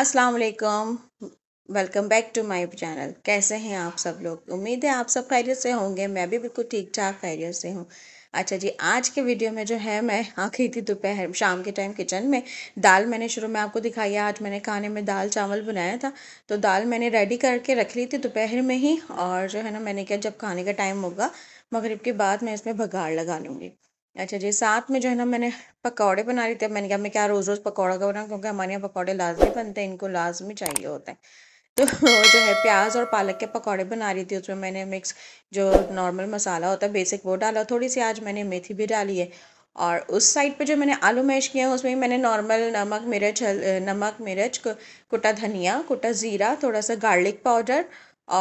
अस्सलाम वालेकुम welcome back to my channel कैसे हैं आप सब लोग उम्मीद है आप सब खैरियत से होंगे मैं भी बिल्कुल ठीक ठाक खैरियत से हूँ अच्छा जी आज के वीडियो में जो है मैं आ गई थी दोपहर शाम के टाइम किचन में दाल मैंने शुरू में आपको दिखाई आज मैंने खाने में दाल चावल बनाया था तो दाल मैंने रेडी करके रख ली थी दोपहर में ही और जो है ना मैंने क्या जब खाने का टाइम होगा मगरब के बाद मैं इसमें भगाड़ लगा लूँगी अच्छा जी साथ में जो है ना मैंने पकौड़े बना रही थे मैंने कहा मैं क्या रोज़ रोज़ पकौड़ा बनाऊँ क्योंकि हमारे यहाँ पकौड़े लाजमी बनते हैं इनको लाजमी चाहिए होता है तो जो है प्याज और पालक के पकौड़े बना रही थी उसमें मैंने मिक्स जो नॉर्मल मसाला होता है बेसिक वो डाला थोड़ी सी आज मैंने मेथी भी डाली है और उस साइड पे जो मैंने आलू मैश किया है उसमें मैंने नॉर्मल नमक मिर्च नमक मिर्च कुटा धनिया कुटा ज़ीरा थोड़ा सा गार्लिक पाउडर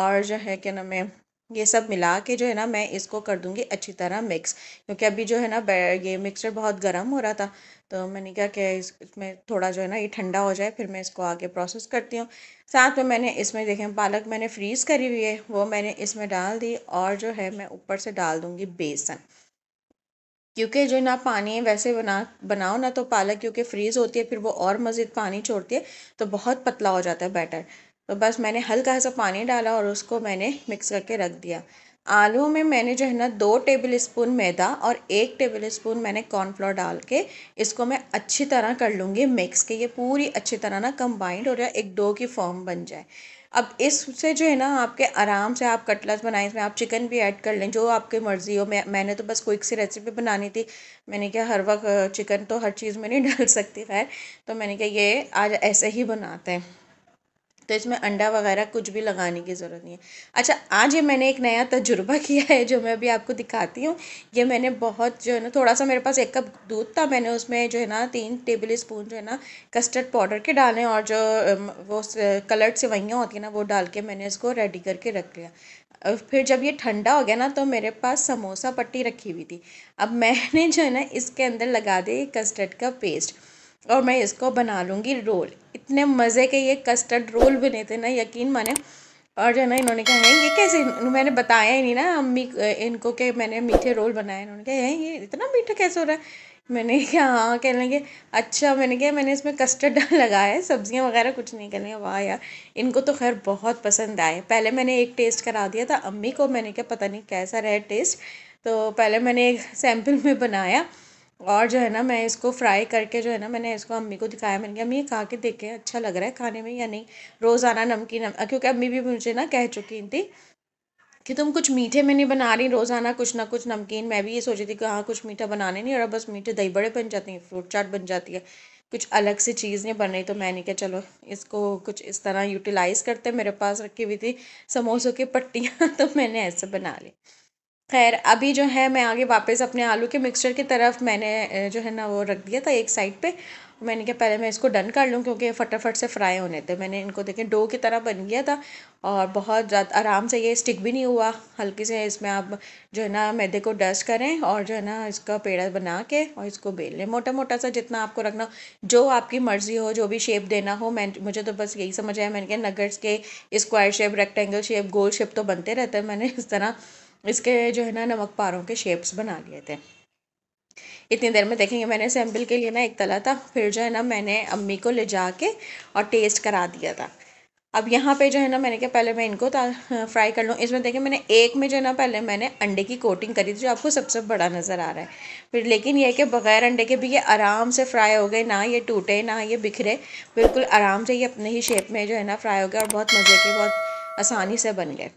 और जो है क्या नाम है ये सब मिला के जो है ना मैं इसको कर दूँगी अच्छी तरह मिक्स क्योंकि अभी जो है ना ये मिक्सचर बहुत गर्म हो रहा था तो मैंने कहा कि इसमें थोड़ा जो है ना ये ठंडा हो जाए फिर मैं इसको आगे प्रोसेस करती हूँ साथ में मैंने इसमें देखें पालक मैंने फ्रीज़ करी हुई है वो मैंने इसमें डाल दी और जो है मैं ऊपर से डाल दूँगी बेसन क्योंकि जो ना पानी वैसे बना बनाओ ना तो पालक क्योंकि फ्रीज़ होती है फिर वो और मज़ीद पानी छोड़ती है तो बहुत पतला हो जाता है बैटर तो बस मैंने हल्का सा पानी डाला और उसको मैंने मिक्स करके रख दिया आलू में मैंने जो है ना दो टेबल स्पून मैदा और एक टेबल स्पून मैंने कॉर्नफ्लोर डाल के इसको मैं अच्छी तरह कर लूँगी मिक्स के ये पूरी अच्छी तरह ना कंबाइंड हो जाए एक डो की फॉर्म बन जाए अब इससे जो है ना आपके आराम से आप कटलस बनाएं इसमें आप चिकन भी ऐड कर लें जो आपकी मर्ज़ी हो मैं मैंने तो बस क्विक सी रेसिपी बनानी थी मैंने क्या हर वक्त चिकन तो हर चीज़ में नहीं डाल सकती खैर तो मैंने क्या ये आज ऐसे ही बनाते हैं तो इसमें अंडा वगैरह कुछ भी लगाने की ज़रूरत नहीं है अच्छा आज ये मैंने एक नया तजुर्बा किया है जो मैं अभी आपको दिखाती हूँ ये मैंने बहुत जो है ना थोड़ा सा मेरे पास एक कप दूध था मैंने उसमें जो है ना तीन टेबल स्पून जो है ना कस्टर्ड पाउडर के डालें और जो वो कलर्ड सेवैयाँ होती हैं ना वो डाल के मैंने इसको रेडी करके रख लिया फिर जब ये ठंडा हो गया ना तो मेरे पास समोसा पट्टी रखी हुई थी अब मैंने जो है ना इसके अंदर लगा दी कस्टर्ड का पेस्ट और मैं इसको बना लूँगी रोल इतने मज़े के ये कस्टर्ड रोल बने थे ना यकीन माने और जो है ना इन्होंने कहा है ये कैसे मैंने बताया ही नहीं ना अम्मी इनको के मैंने मीठे रोल बनाए इन्होंने कहा है ये इतना मीठा कैसे हो रहा है मैंने कहा हाँ कह लेंगे अच्छा मैंने कहा मैंने इसमें कस्टर्ड लगाया है सब्ज़ियाँ वगैरह कुछ नहीं करनी वाह यार इनको तो खैर बहुत पसंद आए पहले मैंने एक टेस्ट करा दिया था अम्मी को मैंने कहा पता नहीं कैसा रहा टेस्ट तो पहले मैंने एक सैम्पल में बनाया और जो है ना मैं इसको फ्राई करके जो है ना मैंने इसको अम्मी को दिखाया मैंने कहा अम्मी ये खा के देखें अच्छा लग रहा है खाने में या नहीं रोज़ाना नमकीन नम... क्योंकि अम्मी भी मुझे ना कह चुकी थी कि तुम कुछ मीठे में नहीं बना रही रोज़ाना कुछ ना कुछ नमकीन मैं भी ये सोच रही थी कि हाँ कुछ मीठा बनाने नहीं और बस मीठे दही बड़े बन जाते हैं फ्रूट चाट बन जाती है कुछ अलग सी चीज़ नहीं बन रही तो मैंने कहा चलो इसको कुछ इस तरह यूटिलाइज़ करते मेरे पास रखी हुई थी समोसों की पट्टियाँ तो मैंने ऐसे बना ली खैर अभी जो है मैं आगे वापस अपने आलू के मिक्सचर की तरफ मैंने जो है ना वो रख दिया था एक साइड पे मैंने कहा पहले मैं इसको डन कर लूँ क्योंकि फटाफट से फ्राई होने थे मैंने इनको देखें डो की तरह बन गया था और बहुत ज़्यादा आराम से ये स्टिक भी नहीं हुआ हल्की से इसमें आप जो है ना मैदे को डस्ट करें और जो है ना इसका पेड़ा बना के और इसको बेल लें मोटा मोटा सा जितना आपको रखना जो आपकी मर्ज़ी हो जो भी शेप देना हो मैं मुझे तो बस यही समझ आया मैंने कहा नगर्स के स्क्वायर शेप रेक्टेंगल शेप गोल शेप तो बनते रहते हैं मैंने इस तरह इसके जो है ना नमक पारों के शेप्स बना लिए थे इतनी देर में देखेंगे मैंने सैम्पल के लिए ना एक तला था फिर जो है ना मैंने अम्मी को ले जा के और टेस्ट करा दिया था अब यहाँ पे जो है ना मैंने क्या पहले मैं इनको फ्राई कर लूँ इसमें देखें मैंने एक में जो है ना पहले मैंने अंडे की कोटिंग करी थी जो आपको सबसे सब बड़ा नज़र आ रहा है फिर लेकिन यह कि बग़ैर अंडे के भी ये आराम से फ्राई हो गए ना ये टूटे ना ये बिखरे बिल्कुल आराम से ये अपने ही शेप में जो है ना फ्राई हो गए और बहुत मज़े के बहुत आसानी से बन गए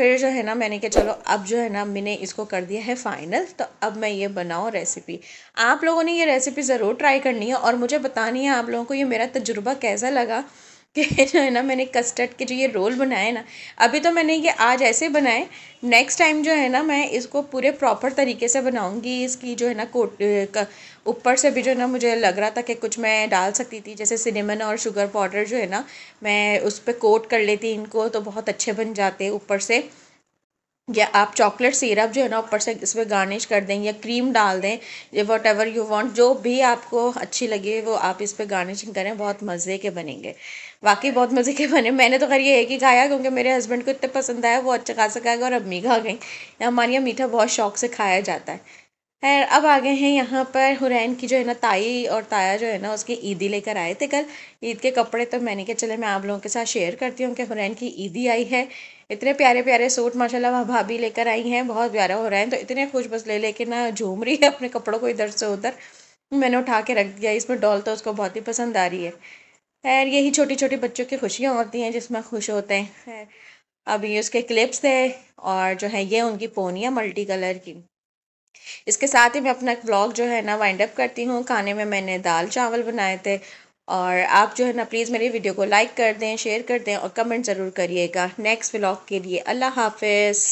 फिर जो है ना मैंने कहा चलो अब जो है ना मैंने इसको कर दिया है फाइनल तो अब मैं ये बनाऊँ रेसिपी आप लोगों ने ये रेसिपी ज़रूर ट्राई करनी है और मुझे बतानी है आप लोगों को ये मेरा तजुर्बा कैसा लगा कि जो है ना मैंने कस्टर्ड के जो ये रोल बनाए ना अभी तो मैंने ये आज ऐसे बनाए नेक्स्ट टाइम जो है ना मैं इसको पूरे प्रॉपर तरीके से बनाऊंगी इसकी जो है ना कोट ऊपर से भी जो है ना मुझे लग रहा था कि कुछ मैं डाल सकती थी जैसे सिनेमन और शुगर पाउडर जो है ना मैं उस पर कोट कर लेती इनको तो बहुत अच्छे बन जाते ऊपर से या आप चॉकलेट सिरप जो है ना ऊपर से इसमें गार्निश कर दें या क्रीम डाल दें वट एवर यू वांट जो भी आपको अच्छी लगे वो आप इस पर गार्निशिंग करें बहुत मज़े के बनेंगे वाकई बहुत मज़े के बने मैंने तो खैर ये एक ही खाया क्योंकि मेरे हस्बैंड को इतना पसंद आया वो अच्छा खासा खाएगा और अम्मी खा गई हमारे यहाँ मीठा बहुत शौक से खाया जाता है खैर अब आ गए हैं यहाँ पर हुरैन की जो है ना ताई और ताया जो है ना उसकी ईदी लेकर आए थे कल ईद के कपड़े तो मैंने कहा चले मैं आप लोगों के साथ शेयर करती हूँ कि हुरैन की ईदी आई है इतने प्यारे प्यारे सूट माशाल्लाह वह भाभी लेकर आई हैं बहुत प्यारा हो रहा है तो इतने खुश बस ले लेके ना झूम रही है अपने कपड़ों को इधर से उधर मैंने उठा के रख दिया इसमें डॉल तो उसको बहुत ही पसंद आ रही है खैर यही छोटी छोटी बच्चों की खुशियाँ होती हैं जिसमें खुश होते हैं अभी अब ये उसके क्लिप्स थे और जो है ये उनकी पोनियाँ मल्टी कलर की इसके साथ ही मैं अपना ब्लॉग जो है ना वाइंड अप करती हूँ खाने में मैंने दाल चावल बनाए थे और आप जो है ना प्लीज़ मेरी वीडियो को लाइक कर दें शेयर कर दें और कमेंट ज़रूर करिएगा नेक्स्ट ब्लॉग के लिए अल्लाह हाफिज़